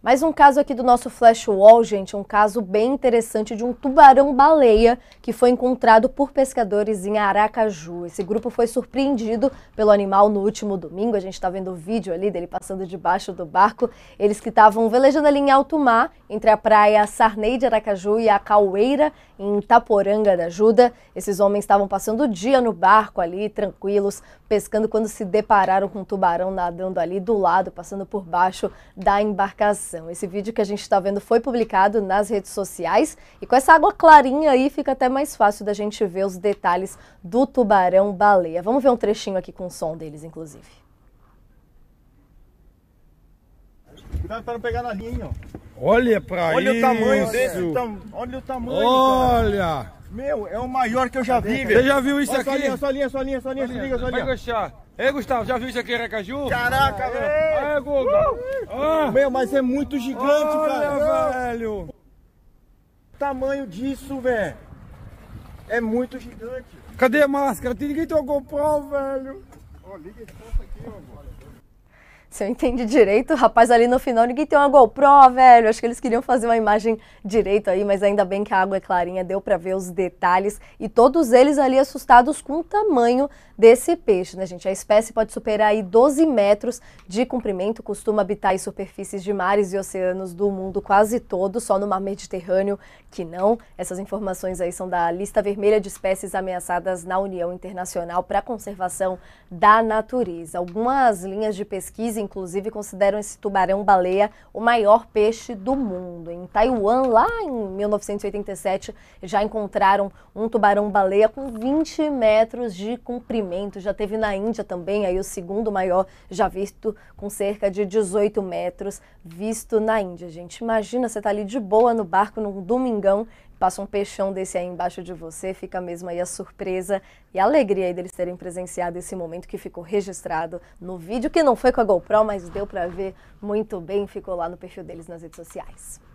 Mais um caso aqui do nosso Flash Wall, gente, um caso bem interessante de um tubarão-baleia que foi encontrado por pescadores em Aracaju. Esse grupo foi surpreendido pelo animal no último domingo, a gente está vendo o vídeo ali dele passando debaixo do barco. Eles que estavam velejando ali em alto mar, entre a praia Sarney de Aracaju e a Caueira, em Itaporanga da Ajuda. Esses homens estavam passando o dia no barco ali, tranquilos, pescando quando se depararam com um tubarão nadando ali do lado, passando por baixo da embarcação atenção. Esse vídeo que a gente está vendo foi publicado nas redes sociais e com essa água clarinha aí fica até mais fácil da gente ver os detalhes do tubarão baleia. Vamos ver um trechinho aqui com o som deles, inclusive. Cuidado para não pegar na linha, ó. Olha para Olha o tamanho desse. olha o tamanho. Olha. Cara. Meu, é o maior que eu já vi, velho. Você já viu isso olha aqui? Só linha, só linha, só linha, só linha. Olha, se liga, só linha. Vai gostar. Ei, Gustavo, já viu isso aqui em Aracaju? Caraca, velho! É, é Guga! Uh! Ah. Meu, mas é muito gigante, Olha, cara! velho! O tamanho disso, velho! É muito gigante! Cadê a máscara? Tem Ninguém que tem uma GoPro, velho! Ó, oh, liga esse aqui, ó, agora. Se eu entendi direito, rapaz, ali no final ninguém tem uma GoPro, velho. Acho que eles queriam fazer uma imagem direito aí, mas ainda bem que a água é clarinha, deu para ver os detalhes e todos eles ali assustados com o tamanho desse peixe, né, gente? A espécie pode superar aí 12 metros de comprimento, costuma habitar em superfícies de mares e oceanos do mundo quase todo, só no mar Mediterrâneo que não. Essas informações aí são da lista vermelha de espécies ameaçadas na União Internacional para a Conservação da Natureza. Algumas linhas de pesquisa inclusive, consideram esse tubarão-baleia o maior peixe do mundo. Em Taiwan, lá em 1987, já encontraram um tubarão-baleia com 20 metros de comprimento. Já teve na Índia também, aí o segundo maior já visto com cerca de 18 metros, visto na Índia, gente. Imagina, você tá ali de boa no barco num domingão passa um peixão desse aí embaixo de você, fica mesmo aí a surpresa e a alegria aí deles terem presenciado esse momento que ficou registrado no vídeo, que não foi com a GoPro, mas deu para ver muito bem, ficou lá no perfil deles nas redes sociais.